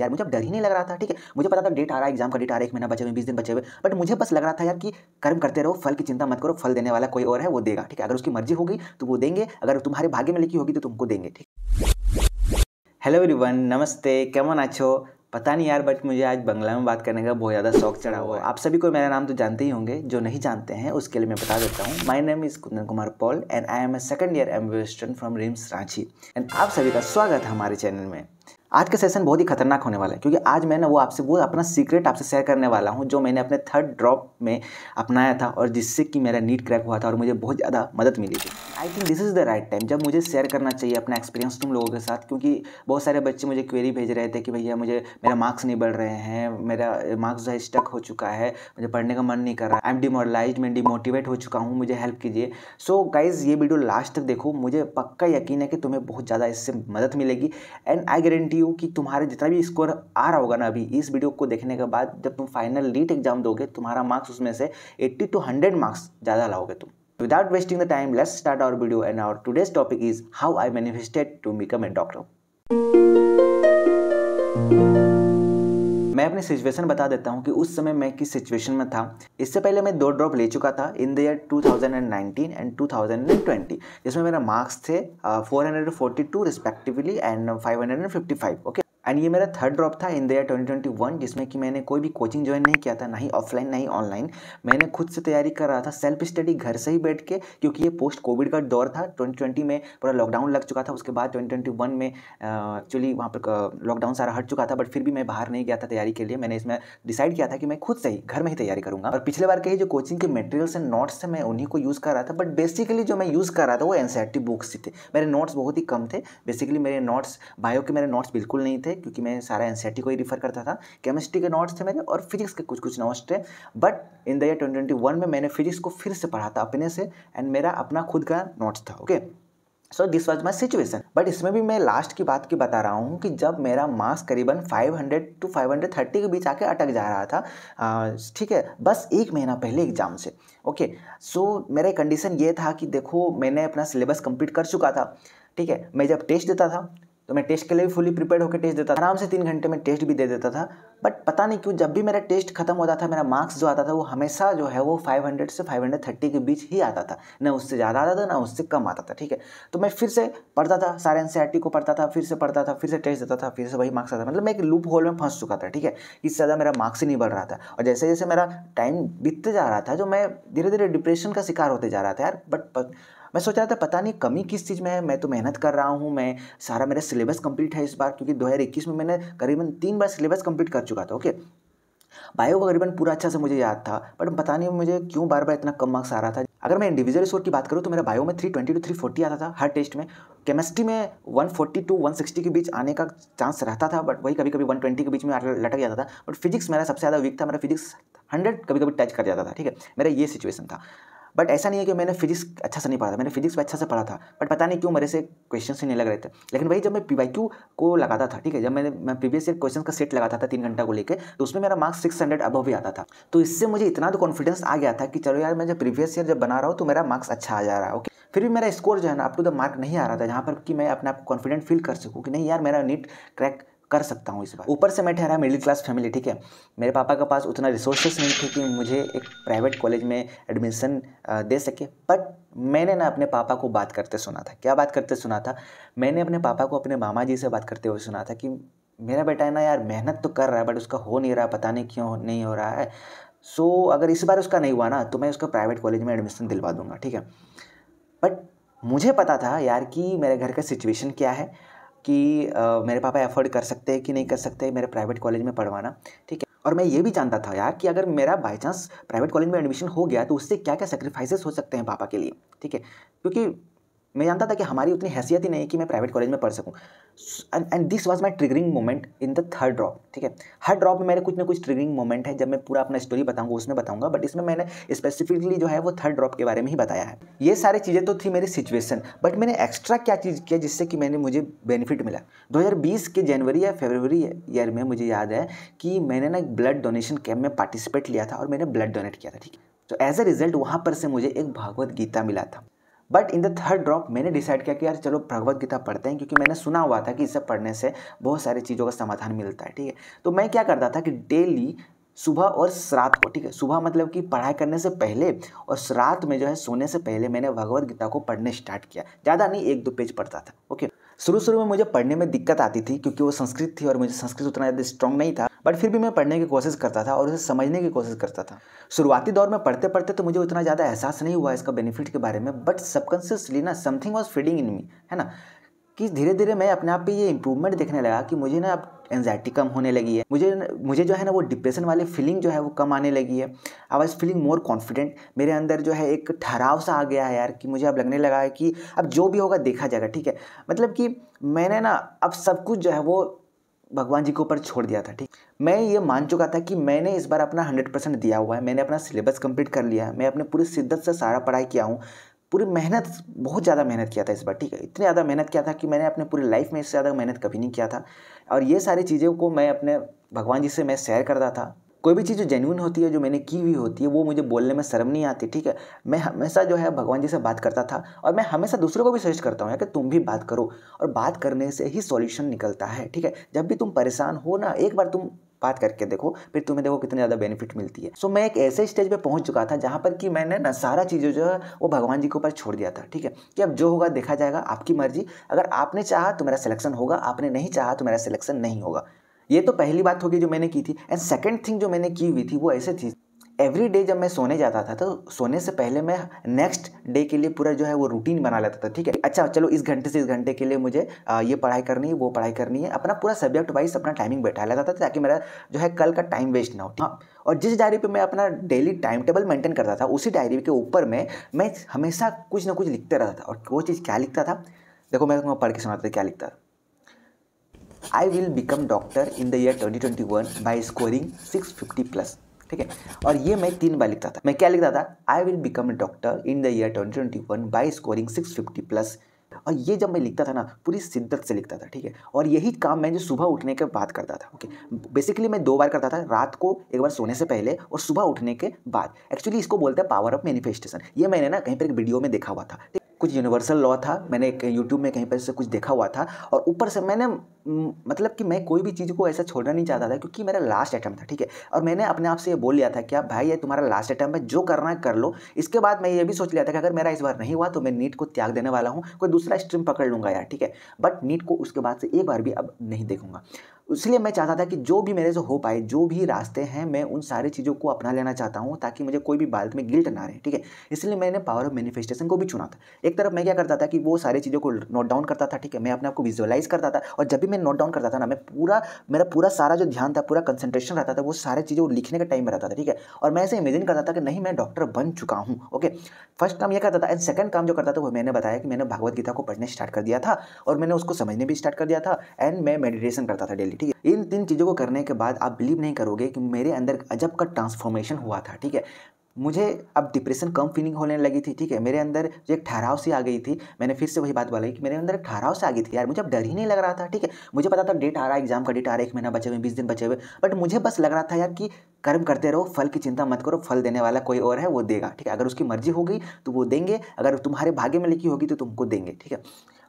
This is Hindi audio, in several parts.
यार मुझे अब डर ही नहीं लग रहा था ठीक है मुझे पता था डेट आ रहा है एग्जाम का डेट आ रहा है एक महीना बचे हुए बीस दिन बचे हुए बट मुझे बस लग रहा था यार कि कर्म करते रहो फल की चिंता मत करो फल देने वाला कोई और है वो देगा ठीक है अगर उसकी मर्जी होगी तो वो देंगे अगर तुम्हारे भाग्य में लिखी होगी तो तुमको देंगे ठीक हेलो एवरीवन नमस्ते कैमन अच्छो पता नहीं यार बट मुझे आज बंगला में बात करने का बहुत ज़्यादा शौक चढ़ा हुआ है आप सभी को मेरा नाम तो जानते ही होंगे जो नहीं जानते हैं उसके लिए मैं बता देता हूँ my name is Kundan Kumar Paul and I am a second year M student from RIMS Ranchi and आप सभी का स्वागत है हमारे चैनल में आज का सेशन बहुत ही खतरनाक होने वाला है क्योंकि आज मैं ना वो आपसे वो अपना सीक्रेट आपसे शेयर करने वाला हूँ जो मैंने अपने थर्ड ड्रॉप में अपनाया था और जिससे कि मेरा नीट क्रैक हुआ था और मुझे बहुत ज़्यादा मदद मिली थी I think this is the right time जब मुझे शेयर करना चाहिए अपना एक्सपीरियंस तुम लोगों के साथ क्योंकि बहुत सारे बच्चे मुझे क्वेरी भेज रहे थे कि भैया मुझे मेरा मार्क्स नहीं बढ़ रहे हैं मेरा मार्क्स जो है स्टक हो चुका है मुझे पढ़ने का मन नहीं कर रहा आई एम डिमोरलाइज मैं डिमोटिवेट हो चुका हूँ मुझे हेल्प कीजिए सो गाइज ये वीडियो लास्ट तक देखो मुझे पक्का यकीन है कि तुम्हें बहुत ज़्यादा इससे मदद मिलेगी एंड आई गारंटी हो कि तुम्हारे जितना भी स्कोर आ रहा होगा ना अभी इस वीडियो को देखने के बाद जब तुम फाइनल नीट एग्जाम दोगे तुम्हारा मार्क्स उसमें से 80 टू 100 मार्क्स ज़्यादा लाओगे तुम without wasting the time let's start our video and our today's topic is how I manifested to become a doctor मैं अपनी सिचुएशन बता देता हूँ कि उस समय मैं किस सिचुएशन में था इससे पहले मैं दो ड्रॉप ले चुका था इन द ईयर 2019 एंड 2020 जिसमें मेरा मार्क्स थे 442 hundred forty respectively and five five okay and ये मेरा थर्ड ड्रॉप था इन ट्वेंटी 2021 जिसमें कि मैंने कोई भी कोचिंग ज्वाइन नहीं किया था ना ही ऑफलाइन ना ही ऑनलाइन मैंने खुद से तैयारी कर रहा था सेल्फ स्टडी घर से ही बैठ के क्योंकि ये पोस्ट कोविड का दौर था 2020 में पूरा लॉकडाउन लग चुका था उसके बाद 2021 में एक्चुअली वहाँ पर लॉकडाउन सारा हट चुका था बट फिर भी मैं बाहर नहीं गया था तैयारी के लिए मैंने इसमें डिसाइड किया था कि मैं खुद से ही घर में ही तैयारी करूँगा और पिछले बार के जो कोचिंग के मटेरियल्स एंड नोट्स थे मैं उन्हीं को यूज़ कर रहा था बट बेसिकली जो मैं यूज़ कर रहा था वो एन बुक्स थे मेरे नोट्स बहुत ही कम थे बेसिकली मेरे नोट्स बायो के मेरे नोट्स बिल्कुल नहीं थे क्योंकि मैं सारा एन e को ही रिफर करता था केमिस्ट्री के नोट्स थे मेरे और फिजिक्स के कुछ कुछ नोट्स थे but in the year twenty में मैंने फिजिक्स को फिर से पढ़ा था अपने से एंड मेरा अपना खुद का नोट्स था okay so this was my situation but इसमें भी मैं लास्ट की बात की बता रहा हूँ कि जब मेरा मार्क्स करीबन 500 टू 530 के बीच आके अटक जा रहा था ठीक है बस एक महीना पहले एग्जाम से ओके सो मेरा कंडीशन ये था कि देखो मैंने अपना सिलेबस कंप्लीट कर चुका था ठीक है मैं जब टेस्ट देता था तो मैं टेस्ट के लिए भी फुली प्रिपेयर होकर टेस्ट देता था आराम से तीन घंटे में टेस्ट भी दे देता था बट पता नहीं क्यों जब भी मेरा टेस्ट खत्म होता था मेरा मार्क्स जो आता था वो हमेशा जो है वो 500 से 530 के बीच ही आता था ना उससे ज़्यादा आता था ना उससे कम आता था ठीक है तो मैं फिर से पढ़ता था सारे एन को पढ़ता था फिर से पढ़ता था फिर से टेस्ट देता था फिर से वही मार्क्स आता था मतलब मैं एक लूप होल में फंस चुका था ठीक है इससे ज़्यादा मेरा मार्क्स ही नहीं बढ़ रहा था और जैसे जैसे मेरा टाइम बीतते जा रहा था जो मैं धीरे धीरे डिप्रेशन का शिकार होते जा रहा था यार बट मैं सोच रहा था पता नहीं कमी किस चीज़ में है मैं तो मेहनत कर रहा हूँ मैं सारा मेरा सिलेबस कंप्लीट है इस बार क्योंकि दो में मैंने करीबन तीन बार सिलेबस कंप्लीट कर चुका था ओके बायो का करीबन पूरा अच्छा से मुझे याद था बट पता नहीं मुझे क्यों बार बार इतना कम मार्क्स आ रहा था अगर मैं इंडिविजुअल स्कोर की बात करूँ तो मेरा बायो में three twenty two three forty आता था हर टेस्ट में केमिस्ट्री में one forty two one sixty के बीच आने का चांस रहता था बट वही कभी कभी ट्वेंटी के बीच में लटक जाता था बट फिजिक्स मेरा सबसे ज़्यादा वीक था मेरा फिजिक्स हंड्रेड कभी कभी टच कर जाता था ठीक है मेरा ये सिचुएशन था बट ऐसा नहीं है कि मैंने फिजिक्स अच्छा से नहीं पढ़ा था मैंने फिजिक्स अच्छा से पढ़ा था बट पता नहीं क्यों मेरे से क्वेश्चन ही नहीं लग रहे थे लेकिन वही जब मैं पी को लगाता था ठीक है जब मैंने मैं प्रीवियस ईयर क्वेश्चन का सेट लगाता था तीन घंटा को लेकर तो उसमें मेरा मार्क्स सिक्स हंड्रेड अबव भी आता था तो इससे मुझे इतना तो कॉन्फिडेंस आ गया था कि चलो यार मैं जब प्रीवियस ईयर जब बना रहा हूँ तो मेरा मार्क्स अच्छा आ जा रहा है ओके फिर भी मेरा स्कोर जो है ना अप टू द मार्क नहीं आ रहा था जहाँ पर कि मैं अपने आप को कॉन्फिडेंट फील कर सकूँ कि नहीं यार मेरा नीट क्रैक कर सकता हूँ इस बार ऊपर से मैं ठहरा मिडिल क्लास फैमिली ठीक है मेरे पापा के पास उतना रिसोर्सेस नहीं थे कि मुझे एक प्राइवेट कॉलेज में एडमिशन दे सके बट मैंने ना अपने पापा को बात करते सुना था क्या बात करते सुना था मैंने अपने पापा को अपने मामा जी से बात करते हुए सुना था कि मेरा बेटा है ना यार मेहनत तो कर रहा है बट उसका हो नहीं रहा पता नहीं क्यों नहीं हो रहा है सो so, अगर इस बार उसका नहीं हुआ ना तो मैं उसका प्राइवेट कॉलेज में एडमिशन दिलवा दूंगा ठीक है बट मुझे पता था यार कि मेरे घर का सिचुएशन क्या है कि आ, मेरे पापा एफोर्ड कर सकते हैं कि नहीं कर सकते मेरे प्राइवेट कॉलेज में पढ़वाना ठीक है और मैं ये भी जानता था यार कि अगर मेरा बाई चांस प्राइवेट कॉलेज में एडमिशन हो गया तो उससे क्या क्या सेक्रीफाइसेस हो सकते हैं पापा के लिए ठीक है क्योंकि मैं जानता था कि हमारी उतनी हैसियत ही नहीं कि मैं प्राइवेट कॉलेज में पढ़ सकूँ and this was my triggering moment in the third drop ठीक है हर ड्रॉप में मेरे कुछ ना कुछ ट्रिगरिंग मोमेंट है जब मैं पूरा अपना स्टोरी बताऊँगा उसमें बताऊंगा बट इसमें मैंने स्पेसिफिकली जो है वो थर्ड ड्रॉप के बारे में ही बताया है ये सारी चीज़ें तो थी मेरी सिचुएसन बट मैंने एक्स्ट्रा क्या चीज़ किया जिससे कि मैंने मुझे बेनिफिट मिला दो के जनवरी या फेबरवरी ईयर में मुझे याद है कि मैंने ना एक ब्लड डोनेशन कैंप में पार्टिसिपेट लिया था और मैंने ब्लड डोनेट किया था ठीक है तो एज अ रिजल्ट वहाँ पर से मुझे एक भागवत गीता मिला था but in the third drop मैंने डिसाइड किया कि यार चलो भगवत गीता पढ़ते हैं क्योंकि मैंने सुना हुआ था कि इसे पढ़ने से बहुत सारी चीज़ों का समाधान मिलता है ठीक है तो मैं क्या करता था कि डेली सुबह और रात को ठीक है सुबह मतलब कि पढ़ाई करने से पहले और रात में जो है सोने से पहले मैंने भगवत गीता को पढ़ने स्टार्ट किया ज़्यादा नहीं एक दो पेज पढ़ता था ओके शुरू शुरू हम्म। में मुझे पढ़ने में दिक्कत आती थी क्योंकि वो संस्कृत थी और मुझे संस्कृत उतना ज़्यादा स्ट्रॉन्ग नहीं था बट फिर भी मैं पढ़ने की कोशिश करता था और उसे समझने की कोशिश करता था शुरुआती दौर में पढ़ते पढ़ते तो मुझे उतना ज़्यादा एहसास नहीं हुआ इसका बेनिफिट के बारे में बट सबकॉन्सियसली ना something was feeding in me है ना कि धीरे धीरे मैं अपने आप पे ये इम्प्रूवमेंट देखने लगा कि मुझे ना अब एनजाइटी कम होने लगी है मुझे मुझे जो है ना वो डिप्रेशन वाली फीलिंग जो है वो कम आने लगी है I was feeling more confident मेरे अंदर जो है एक ठहराव सा आ गया है यार कि मुझे अब लगने लगा है कि अब जो भी होगा देखा जाएगा ठीक है मतलब कि मैंने ना अब सब कुछ जो है वो भगवान जी के ऊपर छोड़ दिया था ठीक मैं ये मान चुका था कि मैंने इस बार अपना हंड्रेड परसेंट दिया हुआ है मैंने अपना सिलेबस कंप्लीट कर लिया है मैं अपने पूरी शिद्दत से सारा पढ़ाई किया हूँ पूरी मेहनत बहुत ज़्यादा मेहनत किया था इस बार ठीक है इतनी ज़्यादा मेहनत किया था कि मैंने अपने पूरी लाइफ में इससे ज़्यादा मेहनत कभी नहीं किया था और ये सारी चीज़ों को मैं अपने भगवान जी से मैं शेयर करता था कोई भी चीज़ जो जेन्यून होती है जो मैंने की हुई होती है वो मुझे बोलने में शर्म नहीं आती ठीक है मैं हमेशा जो है भगवान जी से बात करता था और मैं हमेशा दूसरों को भी सजेस्ट करता हूँ कि तुम भी बात करो और बात करने से ही सॉल्यूशन निकलता है ठीक है जब भी तुम परेशान हो ना एक बार तुम बात करके देखो फिर तुम्हें देखो कितने ज़्यादा बेनिफिट मिलती है सो so, मैं एक ऐसे स्टेज पे पहुंच चुका था जहाँ पर कि मैंने ना सारा चीज़ें जो है वो भगवान जी के ऊपर छोड़ दिया था ठीक है कि अब जो होगा देखा जाएगा आपकी मर्जी अगर आपने चाहा तो मेरा सिलेक्शन होगा आपने नहीं चाहा तो मेरा सिलेक्शन नहीं होगा ये तो पहली बात होगी जो मैंने की थी एंड सेकेंड थिंग जो मैंने की हुई थी वो ऐसे थी एवरी डे जब मैं सोने जाता था तो सोने से पहले मैं नेक्स्ट डे के लिए पूरा जो है वो रूटीन बना लेता था ठीक है अच्छा चलो इस घंटे से इस घंटे के लिए मुझे ये पढ़ाई करनी है वो पढ़ाई करनी है अपना पूरा सब्जेक्ट वाइज अपना टाइमिंग बैठा लेता था ताकि मेरा जो है कल का टाइम वेस्ट ना हो हाँ और जिस डायरी पे मैं अपना डेली टाइम टेबल मेंटेन करता था उसी डायरी के ऊपर में मैं हमेशा कुछ ना कुछ लिखते रहता था और वो चीज़ क्या लिखता था देखो मैं पढ़ के सुनाता था क्या लिखता था I will become doctor in the year 2021 by scoring 650 plus. ठीक है और ये मैं तीन बार लिखता था मैं क्या लिखता था I will become a doctor in the year twenty twenty one by scoring six fifty plus और ये जब मैं लिखता था ना पूरी शिद्दत से लिखता था ठीक है और यही काम मैं जो सुबह उठने के बाद करता था ओके बेसिकली मैं दो बार करता था रात को एक बार सोने से पहले और सुबह उठने के बाद एक्चुअली इसको बोलते हैं पावर ऑफ मैनिफेस्टेशन ये मैंने ना कहीं पर एक वीडियो में देखा हुआ था कुछ यूनिवर्सल लॉ था मैंने एक यूट्यूब में कहीं पर से कुछ देखा हुआ था और ऊपर से मैंने मतलब कि मैं कोई भी चीज़ को ऐसा छोड़ना नहीं चाहता था क्योंकि मेरा लास्ट अटैम्प्ट था ठीक है और मैंने अपने आप से ये बोल लिया था कि आप भाई ये तुम्हारा लास्ट अटैम्प्ट है जो करना है कर लो इसके बाद मैं ये भी सोच लिया था कि अगर मेरा इस बार नहीं हुआ तो मैं नीट को त्याग देने वाला हूँ कोई दूसरा स्ट्रीम पकड़ लूँगा यार ठीक है बट नीट को उसके बाद से एक बार भी अब नहीं देखूँगा इसलिए मैं चाहता था कि जो भी मेरे से हो पाए जो भी रास्ते हैं मैं उन सारी चीज़ों को अपना लेना चाहता हूँ ताकि मुझे कोई भी बात में गिल्ट ना रहे ठीक है इसलिए मैंने पावर ऑफ मैनिफेस्टेशन को भी चुना था एक तरफ मैं क्या करता था कि वो सारी चीज़ों को नोट डाउन करता था ठीक है मैं अपने आप को विजुअलाइज करता था और जब भी मैं नोट डाउन करता था ना मैं पूरा मेरा पूरा सारा जो ध्यान था पूरा कंसंट्रेशन रहता था वो सारे चीज़ों लिखने का टाइम रहता था ठीक है और मैं ऐसे इमेजिन करता था कि नहीं मैं डॉक्टर बन चुका हूँ ओके फर्स्ट काम यह करता था एंड सेकंड काम जो करता था वो मैंने बताया कि मैंने भगवत गीता को पढ़ने स्टार्ट कर दिया था और मैंने उसको समझने भी स्टार्ट कर दिया था एंड मैं मेडिटेशन करता था डेली लिए ठीक है इन तीन चीज़ों को करने के बाद आप बिलीव नहीं करोगे कि मेरे अंदर अजब का ट्रांसफॉर्मेशन हुआ था ठीक है मुझे अब डिप्रेशन कम फीलिंग होने लगी थी ठीक है मेरे अंदर जो एक ठहराव सी आ गई थी मैंने फिर से वही बात बोला कि मेरे अंदर ठहराव से आ गई थी यार मुझे अब डर ही नहीं लग रहा था ठीक है मुझे पता था डेट आ रहा है एग्जाम का डेट आ रहा है एक महीना बचे हुए बीस दिन बचे हुए बट मुझे बस लग रहा था यार कि कर्म करते रहो फल की चिंता मत करो फल देने वाला कोई और है वो देगा ठीक है अगर उसकी मर्जी होगी तो वो देंगे अगर तुम्हारे भाग्य में लिखी होगी तो तुमको देंगे ठीक है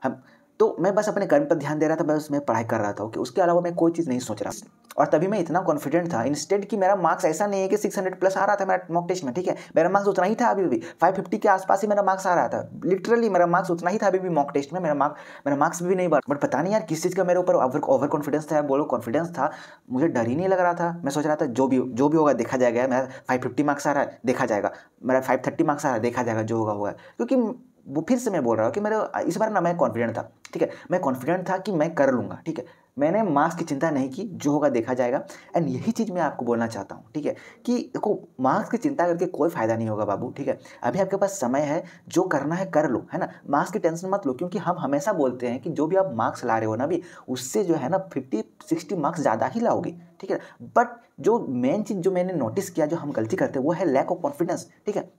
हम तो मैं बस अपने कर्म पर ध्यान दे रहा था मैं उसमें पढ़ाई कर रहा था कि उसके अलावा मैं कोई चीज़ नहीं सोच रहा और तभी मैं इतना कॉन्फिडेंट था इंस्टेंट कि मेरा मार्क्स ऐसा नहीं है कि 600 प्लस आ रहा था मेरा मॉक टेस्ट में ठीक है मेरा मार्क्स उतना ही था अभी भी फाइव फिफ्टी के आसपास ही मेरा मार्क्स आ रहा था लिटरली मेरा मार्क्स उतना ही था अभी भी मॉक टेस्ट में मेरा मार्क्स मेरा मार्क्स भी नहीं बढ़ा बट पता नहीं यार किस चीज़ का मेरे ऊपर ओवर कॉन्फिडेंस था बोलो कॉन्फिडेंस था मुझे डर ही नहीं लग रहा था मैं सोच रहा था जो भी जो भी होगा देखा जाएगा मेरा फाइव मार्क्स आ रहा है देखा जाएगा मेरा फाइव मार्क्स आ रहा है देखा जाएगा जो होगा होगा क्योंकि वो फिर से मैं बोल रहा हूँ कि मेरे इस बार ना मैं कॉन्फिडेंट था ठीक है मैं कॉन्फिडेंट था कि मैं कर लूँगा ठीक है मैंने मार्क्स की चिंता नहीं की जो होगा देखा जाएगा एंड यही चीज़ मैं आपको बोलना चाहता हूँ ठीक है कि देखो मार्क्स की चिंता करके कोई फ़ायदा नहीं होगा बाबू ठीक है अभी आपके पास समय है जो करना है कर लो है ना मार्क्स की टेंशन मत लो क्योंकि हम हमेशा बोलते हैं कि जो भी आप मार्क्स ला रहे हो ना अभी उससे जो है ना फिफ्टी सिक्सटी मार्क्स ज़्यादा ही लाओगे ठीक है बट जो मेन चीज़ जो मैंने नोटिस किया जो हम गलती करते हैं वो है लैक ऑफ कॉन्फिडेंस ठीक है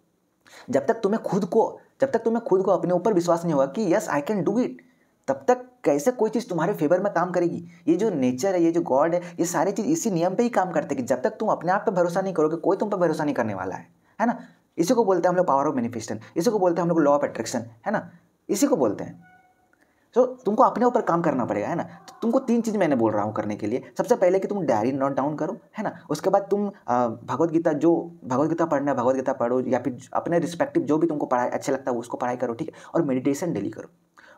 जब तक तुम्हें खुद को जब तक तुम्हें खुद को अपने ऊपर विश्वास नहीं होगा कि yes I can do it तब तक कैसे कोई चीज़ तुम्हारे फेवर में काम करेगी ये जो नेचर है ये जो गॉड है ये सारी चीज़ इसी नियम पे ही काम करते हैं कि जब तक तुम अपने आप पे भरोसा नहीं करोगे कोई तुम पे भरोसा नहीं करने वाला है है ना इसी को बोलते हैं हम लोग पावर ऑफ मैनिफेस्टन इसी को बोलते हैं हम लोग लॉ ऑफ अट्रैक्शन है ना इसी को बोलते हैं तो तुमको अपने ऊपर काम करना पड़ेगा है ना तो तुमको तीन चीज़ मैंने बोल रहा हूँ करने के लिए सबसे पहले कि तुम डायरी नोट डाउन करो है ना उसके बाद तुम भगवदगीता जो भगवदगीता पढ़ना है भगवदगीता पढ़ो या फिर अपने रिस्पेक्टिव जो भी तुमको पढ़ाई अच्छा लगता है उसको पढ़ाई करो ठीक है और मेडिटेशन डेली करो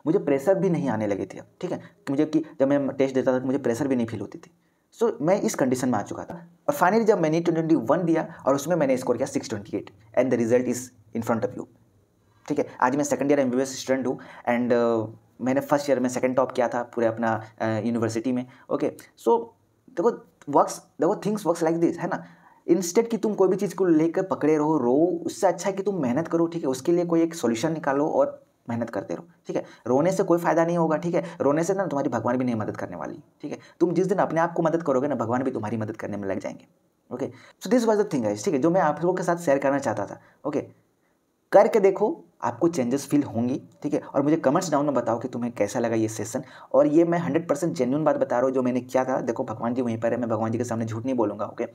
मुझे प्रेशर भी नहीं आने लगे थे ठीक है कि मुझे कि जब मैं टेस्ट देता था तो मुझे प्रेशर भी नहीं फील होती थी सो so, मैं इस कंडीशन में आ चुका था और फाइनली जब मैंने ट्वेंटी वन दिया और उसमें मैंने स्कोर किया six twenty eight and the result is in front of you ठीक है आज मैं second year M B student हूँ एंड मैंने फर्स्ट ईयर में सेकेंड टॉप किया था पूरे अपना यूनिवर्सिटी में ओके सो देखो वर्क्स देखो थिंग्स वर्क्स लाइक दिस है ना इंस्टेट कि तुम कोई भी चीज़ को लेकर पकड़े रहो रो उससे अच्छा है कि तुम मेहनत करो ठीक है उसके लिए कोई एक सोल्यूशन निकालो और मेहनत करते रहो ठीक है रोने से कोई फायदा नहीं होगा ठीक है रोने से ना तुम्हारी भगवान भी नहीं मदद करने वाली ठीक है तुम जिस दिन अपने आप को मदद करोगे ना भगवान भी तुम्हारी मदद करने में लग जाएंगे okay so this was the thing ठीक है जो मैं आप लोगों के साथ शेयर करना चाहता था ओके okay. करके देखो आपको चेंजेस फील होंगी ठीक है और मुझे कमेंट्स डाउन में बताओ कि तुम्हें कैसा लगा ये सेशन और ये मैं हंड्रेड परसेंट जेन्यून बात बता रहा हूँ जो मैंने किया था देखो भगवान जी वहीं पर है मैं भगवान जी के सामने झूठ नहीं बोलूँगा ओके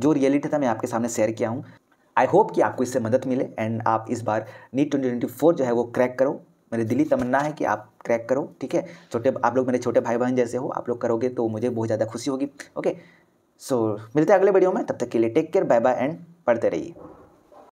जो रियलिटी था मैं आपके सामने शेयर किया हूँ आई होप कि आपको इससे मदद मिले एंड आप इस बार नीट ट्वेंटी ट्वेंटी फोर जो है वो क्रैक करो मेरी दिली तमन्ना है कि आप क्रैक करो ठीक है छोटे आप लोग मेरे छोटे भाई बहन जैसे हो आप लोग करोगे तो मुझे बहुत ज़्यादा खुशी होगी ओके सो मिलते हैं अगले वीडियो में तब तक के लिए take care bye bye and पढ़ते रहिए